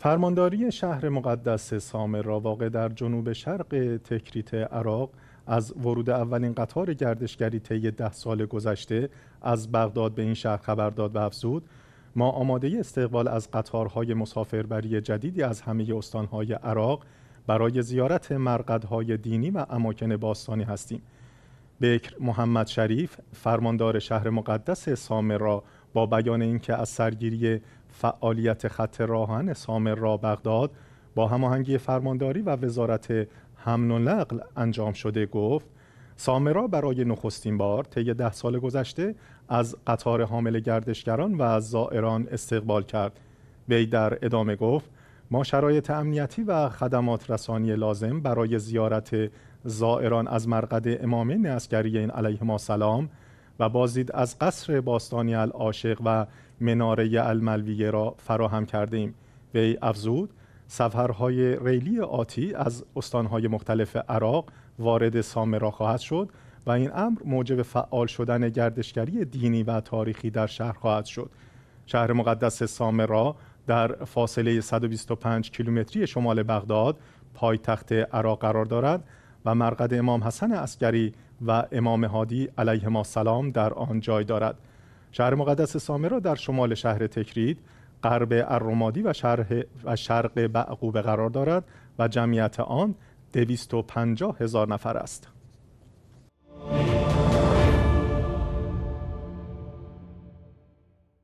فرمانداری شهر مقدس سامر را واقع در جنوب شرق تکریت عراق از ورود اولین قطار گردشگری طی ده سال گذشته از بغداد به این شهر خبر داد و افزود ما آماده استقبال از قطارهای مسافربری جدیدی از همه استانهای عراق برای زیارت مرقدهای دینی و اماکن باستانی هستیم بکر محمد شریف فرماندار شهر مقدس سامر را با بیان اینکه از سرگیری فعالیت خط راهن سامر را بغداد با هماهنگی فرمانداری و وزارت حمل و نقل انجام شده گفت سامرا برای نخستین بار طی ده سال گذشته از قطار حامل گردشگران و از زائران استقبال کرد وی در ادامه گفت ما شرایط امنیتی و خدمات رسانی لازم برای زیارت زائران از مرقد امام عسکری این علیه ما سلام و بازدید از قصر باستانی العاشق و مناره الملویه را فراهم کردیم. وی افزود سفرهای ریلی آتی از استانهای مختلف عراق وارد سامرا خواهد شد و این امر موجب فعال شدن گردشگری دینی و تاریخی در شهر خواهد شد شهر مقدس سامرا در فاصله 125 کیلومتری شمال بغداد پایتخت عراق قرار دارد و مرقد امام حسن عسکری و امام هادی ما سلام در آن جای دارد شهر مقدس سامرا را در شمال شهر تکرید غرب الرمادی و, و شرق بعقوبه قرار دارد و جمعیت آن ۲۵۰ هزار نفر است